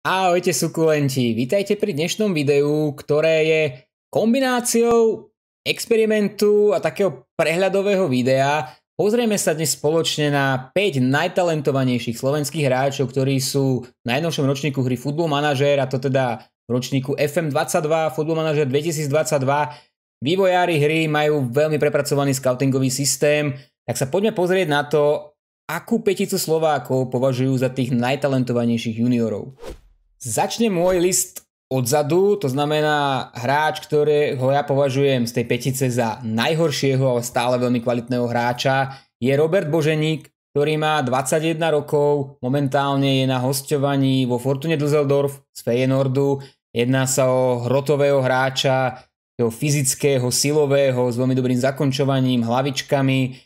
Ahojte sukulenti, vítajte pri dnešnom videu, ktoré je kombináciou experimentu a takého prehľadového videa. Pozrieme sa dnes spoločne na 5 najtalentovanejších slovenských hráčov, ktorí sú v najnovšom ročníku hry Football Manager a to teda v ročníku FM22, Football Manager 2022. Vývojári hry majú veľmi prepracovaný scoutingový systém, tak sa poďme pozrieť na to, akú peticu Slovákov považujú za tých najtalentovanejších juniorov. Začne môj list odzadu, to znamená hráč, ktorého ja považujem z tej petice za najhoršieho, ale stále veľmi kvalitného hráča, je Robert Boženík, ktorý má 21 rokov, momentálne je na hostovaní vo Fortune Düsseldorf z Feyenoordu, jedná sa o hrotového hráča, jeho fyzického, silového, s veľmi dobrým zakončovaním, hlavičkami,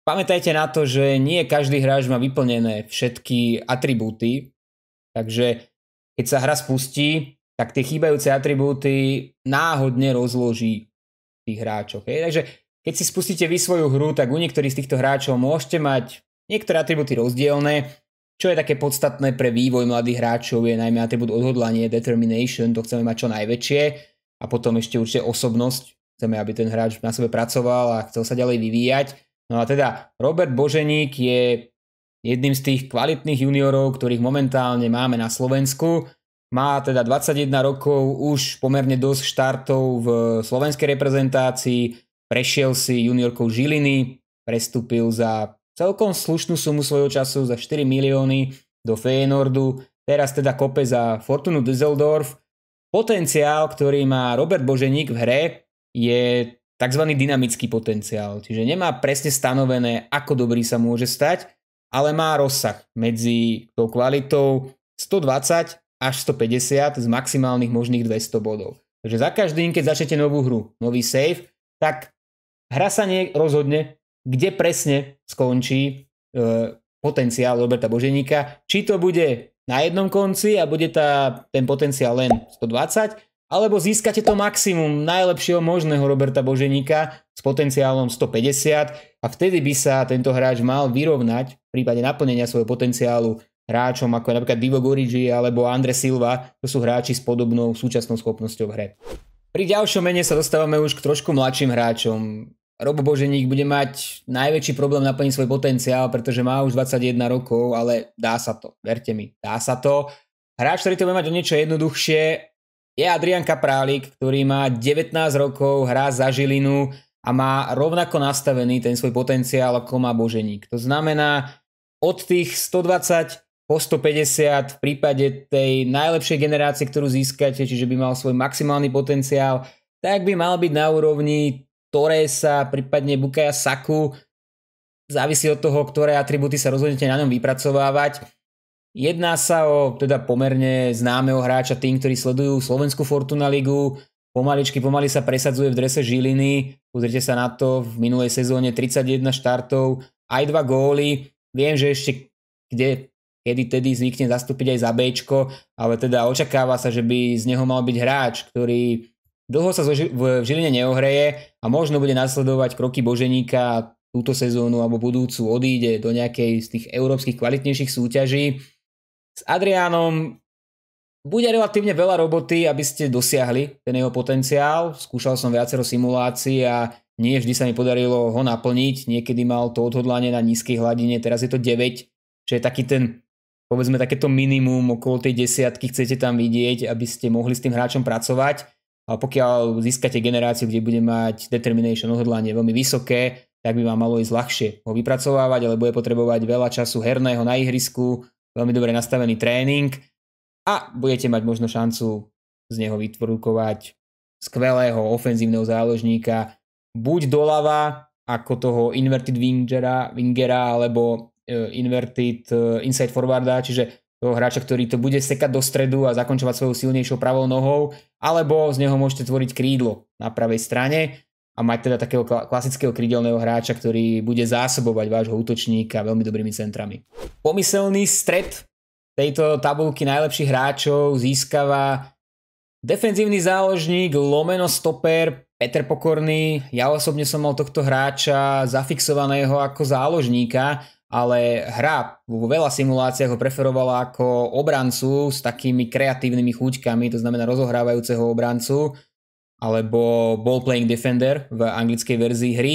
Pamätajte na to, že nie každý hráč má vyplnené všetky atribúty, takže keď sa hra spustí, tak tie chýbajúce atribúty náhodne rozloží tých hráčov. Hej? Takže keď si spustíte vy svoju hru, tak u niektorých z týchto hráčov môžete mať niektoré atribúty rozdielne, čo je také podstatné pre vývoj mladých hráčov je najmä atribút odhodlanie, determination, to chceme mať čo najväčšie a potom ešte určite osobnosť, chceme, aby ten hráč na sebe pracoval a chcel sa ďalej vyvíjať. No a teda Robert Boženík je jedným z tých kvalitných juniorov, ktorých momentálne máme na Slovensku. Má teda 21 rokov, už pomerne dosť štartov v slovenskej reprezentácii, prešiel si juniorkou Žiliny, prestúpil za celkom slušnú sumu svojho času, za 4 milióny do Feyenoordu, teraz teda kope za Fortunu Düsseldorf. Potenciál, ktorý má Robert Boženík v hre, je tzv. dynamický potenciál, čiže nemá presne stanovené, ako dobrý sa môže stať, ale má rozsah medzi tou kvalitou 120 až 150 z maximálnych možných 200 bodov. Takže za každým, keď začnete novú hru, nový save, tak hra sa nie rozhodne, kde presne skončí e, potenciál Roberta Boženíka. Či to bude na jednom konci a bude tá, ten potenciál len 120, alebo získate to maximum najlepšieho možného Roberta Boženíka s potenciálom 150 a vtedy by sa tento hráč mal vyrovnať v prípade naplnenia svojho potenciálu hráčom ako napríklad Divo Gorigi alebo Andre Silva, to sú hráči s podobnou súčasnou schopnosťou v hre. Pri ďalšom mene sa dostávame už k trošku mladším hráčom. Robo Boženík bude mať najväčší problém naplniť svoj potenciál, pretože má už 21 rokov, ale dá sa to, verte mi, dá sa to. Hráč, ktorý to bude mať o niečo jednoduchšie, je Adrian Kaprálik, ktorý má 19 rokov, hrá za Žilinu a má rovnako nastavený ten svoj potenciál ako má Boženík. To znamená, od tých 120 po 150 v prípade tej najlepšej generácie, ktorú získate, čiže by mal svoj maximálny potenciál, tak by mal byť na úrovni Toresa, prípadne Bukaja Saku. Závisí od toho, ktoré atributy sa rozhodnete na ňom vypracovávať Jedná sa o teda pomerne známeho hráča tým, ktorí sledujú Slovenskú Fortuna Ligu. Pomaličky, pomaly sa presadzuje v drese Žiliny. Pozrite sa na to, v minulej sezóne 31 štartov, aj dva góly. Viem, že ešte kde kedy tedy zvykne zastúpiť aj za B, ale teda očakáva sa, že by z neho mal byť hráč, ktorý dlho sa v Žiline neohreje a možno bude nasledovať kroky Boženíka túto sezónu alebo budúcu odíde do nejakej z tých európskych kvalitnejších súťaží s Adriánom bude relatívne veľa roboty, aby ste dosiahli ten jeho potenciál. Skúšal som viacero simulácií a nie vždy sa mi podarilo ho naplniť. Niekedy mal to odhodlanie na nízkej hladine, teraz je to 9, čo je taký ten, povedzme takéto minimum, okolo tej desiatky chcete tam vidieť, aby ste mohli s tým hráčom pracovať. A pokiaľ získate generáciu, kde bude mať determination odhodlanie veľmi vysoké, tak by vám malo ísť ľahšie ho vypracovávať, ale bude potrebovať veľa času herného na ihrisku, veľmi dobre nastavený tréning a budete mať možno šancu z neho vytvorúkovať skvelého ofenzívneho záložníka, buď doľava ako toho inverted wingera, wingera alebo e, inverted e, inside forwarda, čiže toho hráča, ktorý to bude sekať do stredu a zakončovať svojou silnejšou pravou nohou, alebo z neho môžete tvoriť krídlo na pravej strane a mať teda takého klasického krydelného hráča, ktorý bude zásobovať vášho útočníka veľmi dobrými centrami. Pomyselný stred tejto tabulky najlepších hráčov získava defenzívny záložník, lomeno stoper, Peter Pokorný. Ja osobne som mal tohto hráča zafixovaného ako záložníka, ale hra vo veľa simuláciách ho preferovala ako obrancu s takými kreatívnymi chuťkami, to znamená rozohrávajúceho obrancu alebo Ball Playing Defender v anglickej verzii hry.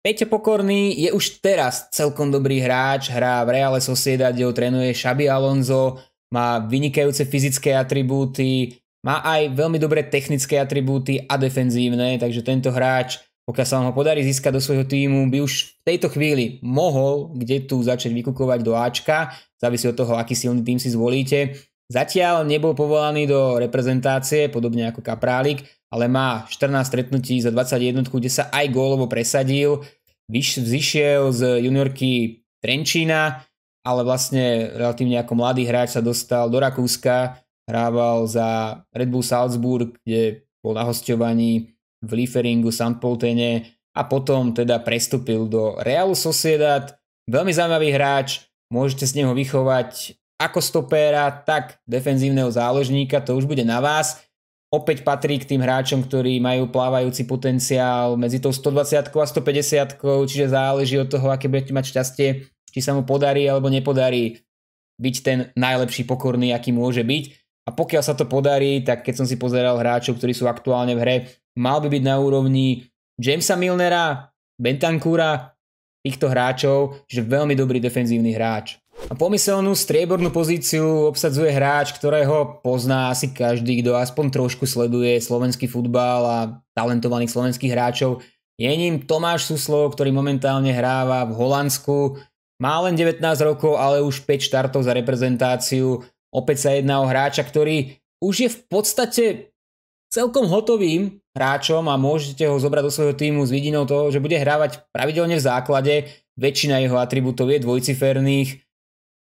Peťo Pokorný je už teraz celkom dobrý hráč, hrá v Reale Sociedad, kde ho trénuje Xabi Alonso, má vynikajúce fyzické atribúty, má aj veľmi dobré technické atribúty a defenzívne, takže tento hráč, pokiaľ sa vám ho podarí získať do svojho týmu, by už v tejto chvíli mohol kde tu začať vykukovať do Ačka, závisí od toho, aký silný tým si zvolíte. Zatiaľ nebol povolaný do reprezentácie, podobne ako Kaprálik, ale má 14 stretnutí za 21, kde sa aj gólovo presadil. Vyšiel z juniorky Trenčína, ale vlastne relatívne ako mladý hráč sa dostal do Rakúska, hrával za Red Bull Salzburg, kde bol na hostovaní v Lieferingu, Sandpoltene a potom teda prestúpil do Real Sociedad. Veľmi zaujímavý hráč, môžete s neho vychovať ako stopéra, tak defenzívneho záložníka, to už bude na vás. Opäť patrí k tým hráčom, ktorí majú plávajúci potenciál medzi tou 120 a 150, čiže záleží od toho, aké budete mať šťastie, či sa mu podarí alebo nepodarí byť ten najlepší pokorný, aký môže byť. A pokiaľ sa to podarí, tak keď som si pozeral hráčov, ktorí sú aktuálne v hre, mal by byť na úrovni Jamesa Milnera, Bentancura, týchto hráčov, že veľmi dobrý defenzívny hráč. Pomyselnú striebornú pozíciu obsadzuje hráč, ktorého pozná asi každý, kto aspoň trošku sleduje slovenský futbal a talentovaných slovenských hráčov. Je ním Tomáš Suslov, ktorý momentálne hráva v Holandsku. Má len 19 rokov, ale už 5 štartov za reprezentáciu. Opäť sa jedná o hráča, ktorý už je v podstate celkom hotovým hráčom a môžete ho zobrať do svojho týmu s vidinou toho, že bude hrávať pravidelne v základe. Väčšina jeho atribútov je dvojciferných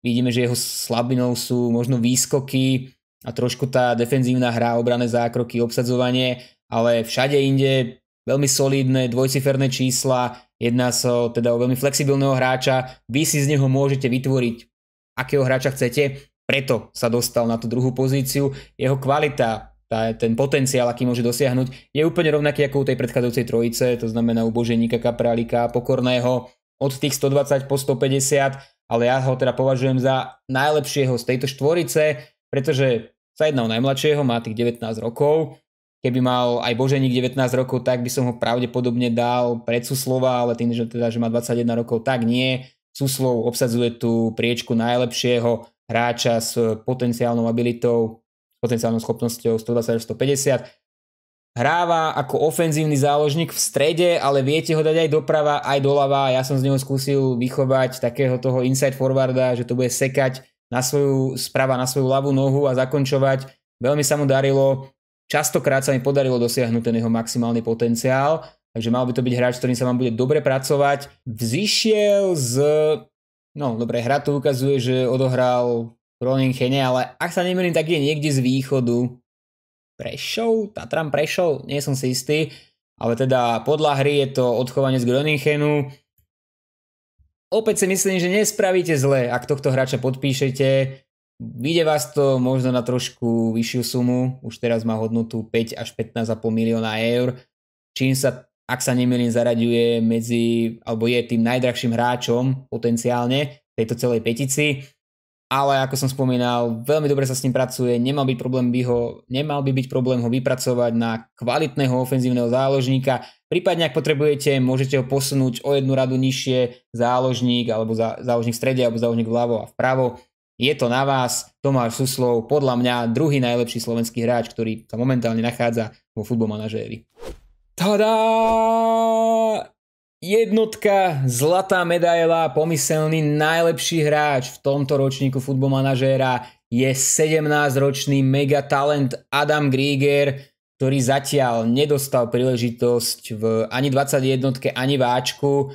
Vidíme, že jeho slabinou sú možno výskoky a trošku tá defenzívna hra, obrané zákroky, obsadzovanie, ale všade inde veľmi solidné dvojciferné čísla, jedná sa so, teda o veľmi flexibilného hráča, vy si z neho môžete vytvoriť akého hráča chcete, preto sa dostal na tú druhú pozíciu. Jeho kvalita, tá, ten potenciál, aký môže dosiahnuť, je úplne rovnaký ako u tej predchádzajúcej trojice, to znamená u Boženíka, Kapralika, Pokorného, od tých 120 po 150 ale ja ho teda považujem za najlepšieho z tejto štvorice, pretože sa jedná o najmladšieho, má tých 19 rokov. Keby mal aj Boženík 19 rokov, tak by som ho pravdepodobne dal pred Suslova, ale tým, že, teda, že má 21 rokov, tak nie. Suslov obsadzuje tú priečku najlepšieho hráča s potenciálnou abilitou, potenciálnou schopnosťou 120 150 hráva ako ofenzívny záložník v strede, ale viete ho dať aj doprava, aj doľava. Ja som z neho skúsil vychovať takého toho inside forwarda, že to bude sekať na svoju, sprava na svoju ľavú nohu a zakončovať. Veľmi sa mu darilo. Častokrát sa mi podarilo dosiahnuť ten jeho maximálny potenciál, takže mal by to byť hráč, s ktorým sa vám bude dobre pracovať. Vzýšiel z... No, dobre, hra to ukazuje, že odohral v Chene, ale ak sa nemýlim, tak je niekde z východu Prešov? Tatran Prešov? Nie som si istý. Ale teda podľa hry je to odchovanie z groninchenu. Opäť si myslím, že nespravíte zle, ak tohto hráča podpíšete. Vyjde vás to možno na trošku vyššiu sumu. Už teraz má hodnotu 5 až 15,5 milióna eur. Čím sa, ak sa nemýlim, zaraďuje medzi, alebo je tým najdrahším hráčom potenciálne tejto celej petici ale ako som spomínal, veľmi dobre sa s ním pracuje, nemal, byť problém by ho, nemal by byť problém ho vypracovať na kvalitného ofenzívneho záložníka, prípadne ak potrebujete, môžete ho posunúť o jednu radu nižšie, záložník alebo za, záložník v strede alebo záložník vľavo a vpravo. Je to na vás, Tomáš Suslov, podľa mňa druhý najlepší slovenský hráč, ktorý sa momentálne nachádza vo futbol manažéri. Jednotka, zlatá medaila, pomyselný najlepší hráč v tomto ročníku futbomanažéra je 17-ročný megatalent Adam Grieger, ktorý zatiaľ nedostal príležitosť v ani 21 ani váčku.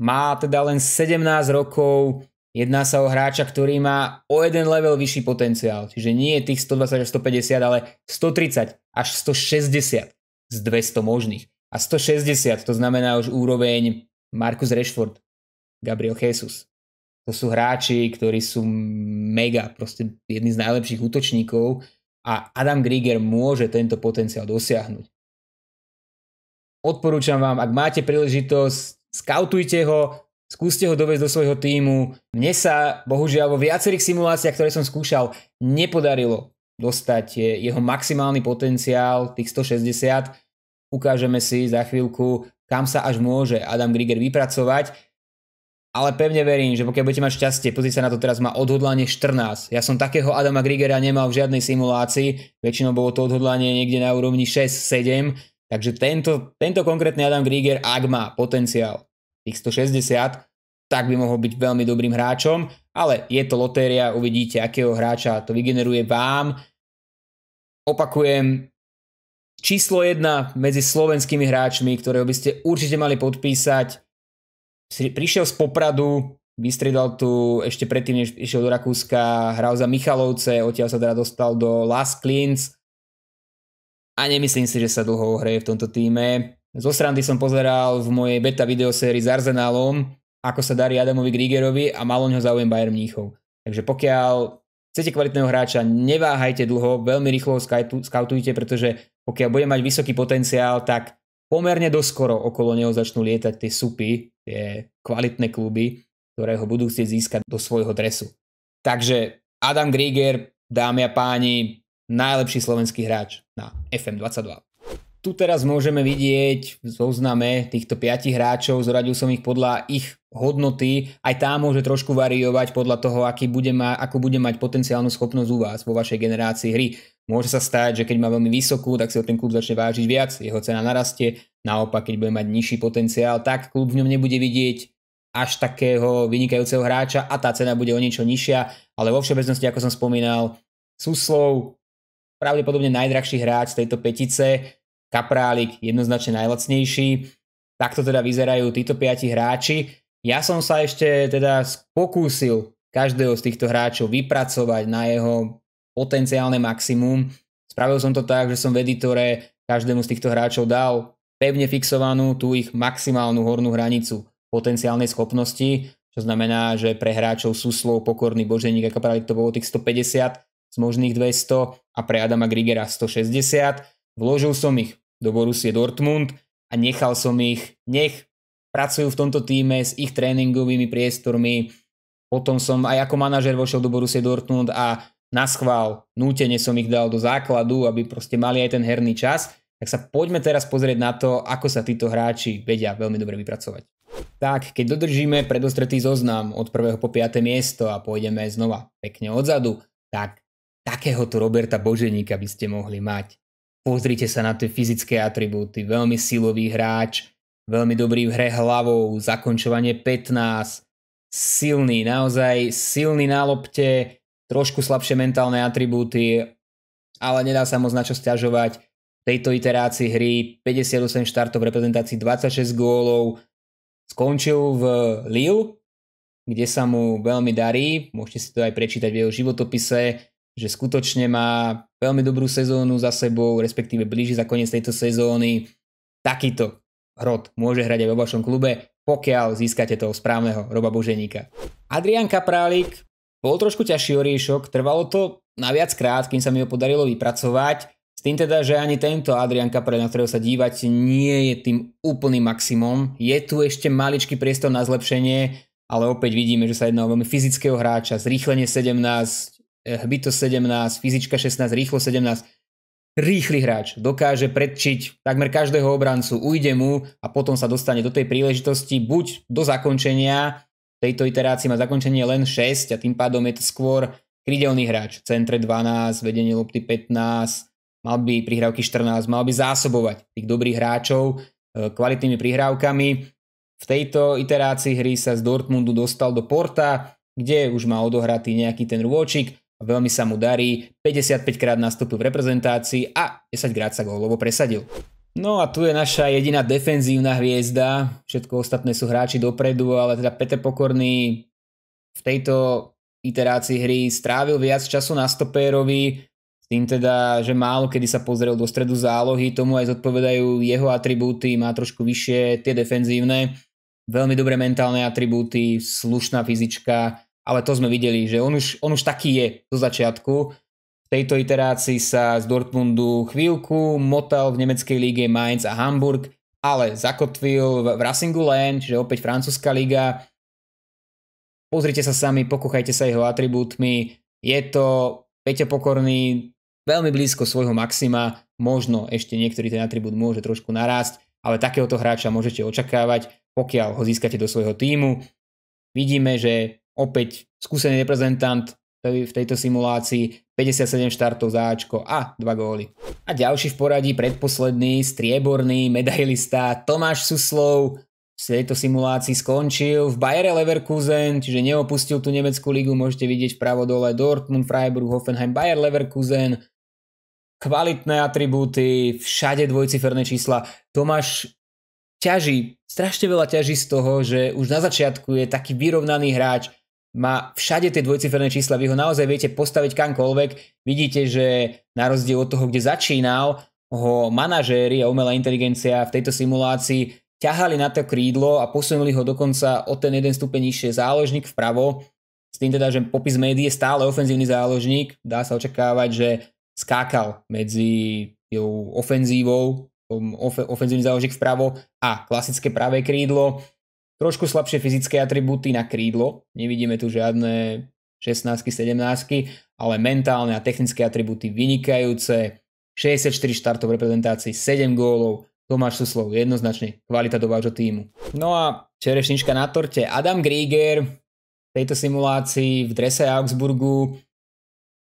Má teda len 17 rokov, jedná sa o hráča, ktorý má o jeden level vyšší potenciál. Čiže nie tých 120 až 150, ale 130 až 160 z 200 možných a 160, to znamená už úroveň Marcus Rashford, Gabriel Jesus. To sú hráči, ktorí sú mega, proste jedni z najlepších útočníkov a Adam Grieger môže tento potenciál dosiahnuť. Odporúčam vám, ak máte príležitosť, skautujte ho, skúste ho dovieť do svojho týmu. Mne sa, bohužiaľ, vo viacerých simuláciách, ktoré som skúšal, nepodarilo dostať jeho maximálny potenciál, tých 160, ukážeme si za chvíľku, kam sa až môže Adam Griger vypracovať. Ale pevne verím, že pokiaľ budete mať šťastie, pozrite sa na to teraz, má odhodlanie 14. Ja som takého Adama Grigera nemal v žiadnej simulácii, väčšinou bolo to odhodlanie niekde na úrovni 6-7, takže tento, tento konkrétny Adam Griger, ak má potenciál tých 160, tak by mohol byť veľmi dobrým hráčom, ale je to lotéria, uvidíte, akého hráča to vygeneruje vám. Opakujem, číslo jedna medzi slovenskými hráčmi, ktorého by ste určite mali podpísať. Prišiel z Popradu, vystriedal tu ešte predtým, než išiel do Rakúska, hral za Michalovce, odtiaľ sa teda dostal do Las Klins a nemyslím si, že sa dlho hreje v tomto týme. Zo srandy som pozeral v mojej beta videosérii s Arzenálom, ako sa darí Adamovi Grigerovi a malo ňoho záujem Bayern Mníchov. Takže pokiaľ Chcete kvalitného hráča, neváhajte dlho, veľmi rýchlo skautujte, pretože pokiaľ bude mať vysoký potenciál, tak pomerne doskoro okolo neho začnú lietať tie supy, tie kvalitné kluby, ktoré ho budú chcieť získať do svojho dresu. Takže Adam Grieger, dámy a páni, najlepší slovenský hráč na FM22 tu teraz môžeme vidieť zozname týchto piatich hráčov, zoradil som ich podľa ich hodnoty, aj tá môže trošku variovať podľa toho, aký bude ma, ako bude mať potenciálnu schopnosť u vás vo vašej generácii hry. Môže sa stať, že keď má veľmi vysokú, tak si ho ten klub začne vážiť viac, jeho cena narastie, naopak keď bude mať nižší potenciál, tak klub v ňom nebude vidieť až takého vynikajúceho hráča a tá cena bude o niečo nižšia, ale vo všeobecnosti, ako som spomínal, Suslov pravdepodobne najdrahší hráč z tejto petice, Kaprálik jednoznačne najlacnejší. Takto teda vyzerajú títo piati hráči. Ja som sa ešte teda pokúsil každého z týchto hráčov vypracovať na jeho potenciálne maximum. Spravil som to tak, že som v editore každému z týchto hráčov dal pevne fixovanú tú ich maximálnu hornú hranicu potenciálnej schopnosti, čo znamená, že pre hráčov sú slov pokorný boženík, ako práve to bolo tých 150 z možných 200 a pre Adama Grigera 160. Vložil som ich do Borussie Dortmund a nechal som ich, nech pracujú v tomto týme s ich tréningovými priestormi. Potom som aj ako manažer vošiel do Borussia Dortmund a na schvál, nútene som ich dal do základu, aby proste mali aj ten herný čas. Tak sa poďme teraz pozrieť na to, ako sa títo hráči vedia veľmi dobre vypracovať. Tak, keď dodržíme predostretý zoznam od 1. po 5. miesto a pôjdeme znova pekne odzadu, tak takéhoto Roberta Boženíka by ste mohli mať. Pozrite sa na tie fyzické atribúty. Veľmi silový hráč, veľmi dobrý v hre hlavou, zakončovanie 15, silný, naozaj silný na lopte, trošku slabšie mentálne atribúty, ale nedá sa moc na čo stiažovať. V tejto iterácii hry 58 štartov v reprezentácii 26 gólov, skončil v Lille, kde sa mu veľmi darí, môžete si to aj prečítať v jeho životopise, že skutočne má veľmi dobrú sezónu za sebou, respektíve blíži za koniec tejto sezóny. Takýto hrod môže hrať aj vo vašom klube, pokiaľ získate toho správneho Roba Boženíka. Adrian Kaprálik bol trošku ťažší oriešok, trvalo to na viac krát, kým sa mi ho podarilo vypracovať. S tým teda, že ani tento Adrian Kaprálik, na ktorého sa dívať, nie je tým úplným maximum. Je tu ešte maličký priestor na zlepšenie, ale opäť vidíme, že sa jedná o veľmi fyzického hráča, zrýchlenie 17, Eh, hbito 17, fyzička 16, rýchlo 17. Rýchly hráč dokáže predčiť takmer každého obrancu, ujde mu a potom sa dostane do tej príležitosti buď do zakončenia, tejto iterácii má zakončenie len 6 a tým pádom je to skôr krydelný hráč. Centre 12, vedenie lopty 15, mal by prihrávky 14, mal by zásobovať tých dobrých hráčov eh, kvalitnými prihrávkami. V tejto iterácii hry sa z Dortmundu dostal do Porta, kde už má odohratý nejaký ten rôčik veľmi sa mu darí, 55 krát nastúpil v reprezentácii a 10 krát sa gólovo presadil. No a tu je naša jediná defenzívna hviezda, všetko ostatné sú hráči dopredu, ale teda Peter Pokorný v tejto iterácii hry strávil viac času na stopérovi, s tým teda, že málo kedy sa pozrel do stredu zálohy, tomu aj zodpovedajú jeho atribúty, má trošku vyššie tie defenzívne, veľmi dobré mentálne atribúty, slušná fyzička, ale to sme videli, že on už, on už taký je zo začiatku. V tejto iterácii sa z Dortmundu chvíľku motal v nemeckej líge Mainz a Hamburg, ale zakotvil v, v Racingu Len, čiže opäť francúzska liga. Pozrite sa sami, pokúchajte sa jeho atribútmi. Je to Peťa Pokorný veľmi blízko svojho maxima, možno ešte niektorý ten atribút môže trošku narásť, ale takéhoto hráča môžete očakávať, pokiaľ ho získate do svojho týmu. Vidíme, že opäť skúsený reprezentant v tejto simulácii, 57 štartov za Ačko a 2 góly. A ďalší v poradí, predposledný, strieborný medailista Tomáš Suslov v tejto simulácii skončil v Bayere Leverkusen, čiže neopustil tú nemeckú ligu, môžete vidieť vpravo dole Dortmund, Freiburg, Hoffenheim, Bayer Leverkusen, kvalitné atribúty, všade dvojciferné čísla. Tomáš ťaží, strašne veľa ťaží z toho, že už na začiatku je taký vyrovnaný hráč, má všade tie dvojciferné čísla, vy ho naozaj viete postaviť kamkoľvek, vidíte, že na rozdiel od toho, kde začínal, ho manažéri a umelá inteligencia v tejto simulácii ťahali na to krídlo a posunuli ho dokonca o ten jeden stupeň nižšie záložník vpravo, s tým teda, že popis médií je stále ofenzívny záložník, dá sa očakávať, že skákal medzi ofenzívou, ofenzívny záložník vpravo a klasické pravé krídlo. Trošku slabšie fyzické atribúty na krídlo, nevidíme tu žiadne 16 17 ale mentálne a technické atribúty vynikajúce. 64 štartov v reprezentácii, 7 gólov, Tomáš Suslov jednoznačne kvalita do vášho týmu. No a čerešnička na torte Adam Grieger v tejto simulácii v drese Augsburgu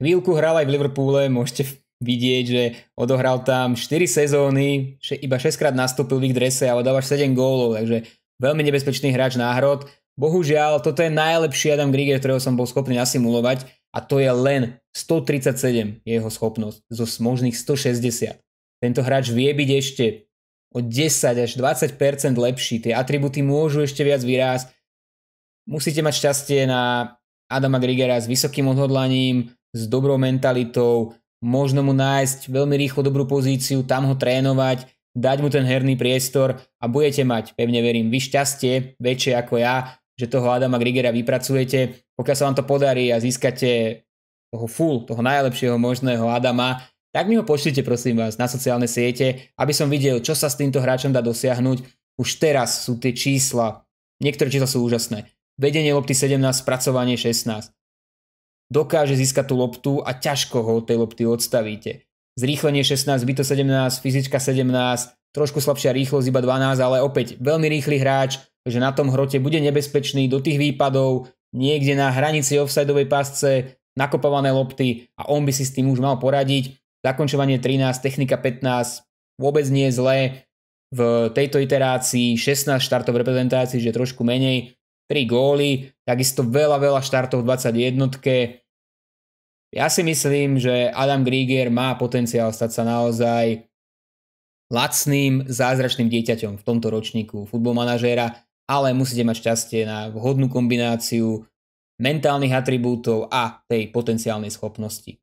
chvíľku hral aj v Liverpoole, môžete vidieť, že odohral tam 4 sezóny, iba 6 krát nastúpil v ich drese, ale dávaš 7 gólov, takže veľmi nebezpečný hráč náhrod. Bohužiaľ, toto je najlepší Adam Grieger, ktorého som bol schopný nasimulovať a to je len 137 jeho schopnosť zo možných 160. Tento hráč vie byť ešte o 10 až 20% lepší, tie atributy môžu ešte viac vyrásť. Musíte mať šťastie na Adama Grigera s vysokým odhodlaním, s dobrou mentalitou, možno mu nájsť veľmi rýchlo dobrú pozíciu, tam ho trénovať, dať mu ten herný priestor a budete mať, pevne verím, vy šťastie väčšie ako ja, že toho Adama Grigera vypracujete. Pokiaľ sa vám to podarí a získate toho full, toho najlepšieho možného Adama, tak mi ho pošlite prosím vás na sociálne siete, aby som videl, čo sa s týmto hráčom dá dosiahnuť. Už teraz sú tie čísla, niektoré čísla sú úžasné. Vedenie lopty 17, spracovanie 16. Dokáže získať tú loptu a ťažko ho od tej lopty odstavíte zrýchlenie 16, byto 17, fyzička 17, trošku slabšia rýchlosť, iba 12, ale opäť veľmi rýchly hráč, takže na tom hrote bude nebezpečný do tých výpadov, niekde na hranici offsideovej pásce, nakopované lopty a on by si s tým už mal poradiť. Zakončovanie 13, technika 15, vôbec nie je zlé. V tejto iterácii 16 štartov reprezentácií, že trošku menej, 3 góly, takisto veľa, veľa štartov v 21 ja si myslím, že Adam Grieger má potenciál stať sa naozaj lacným zázračným dieťaťom v tomto ročníku futbolmanažéra, ale musíte mať šťastie na vhodnú kombináciu mentálnych atribútov a tej potenciálnej schopnosti.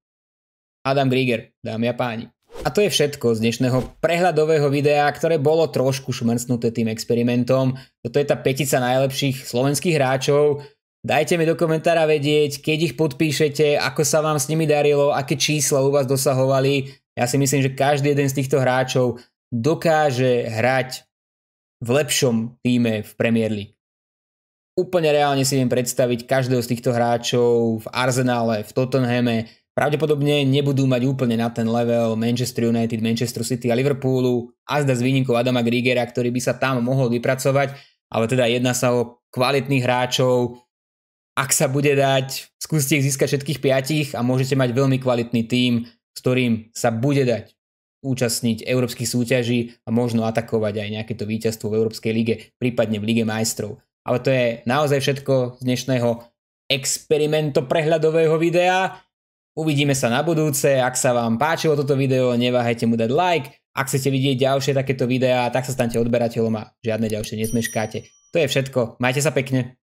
Adam Grieger, dámy a páni. A to je všetko z dnešného prehľadového videa, ktoré bolo trošku šmrcnuté tým experimentom. Toto je tá petica najlepších slovenských hráčov, Dajte mi do komentára vedieť, keď ich podpíšete, ako sa vám s nimi darilo, aké čísla u vás dosahovali. Ja si myslím, že každý jeden z týchto hráčov dokáže hrať v lepšom týme v Premier League. Úplne reálne si viem predstaviť každého z týchto hráčov v Arsenále, v Tottenhame. Pravdepodobne nebudú mať úplne na ten level Manchester United, Manchester City a Liverpoolu a zda s výnikou Adama Grigera, ktorý by sa tam mohol vypracovať, ale teda jedna sa o kvalitných hráčov, ak sa bude dať, skúste ich získať všetkých piatich a môžete mať veľmi kvalitný tím, s ktorým sa bude dať účastniť európskych súťaží a možno atakovať aj nejaké to víťazstvo v Európskej lige, prípadne v Lige majstrov. Ale to je naozaj všetko z dnešného experimento prehľadového videa. Uvidíme sa na budúce, ak sa vám páčilo toto video, neváhajte mu dať like, ak chcete vidieť ďalšie takéto videá, tak sa stante odberateľom a žiadne ďalšie nezmeškáte. To je všetko, majte sa pekne.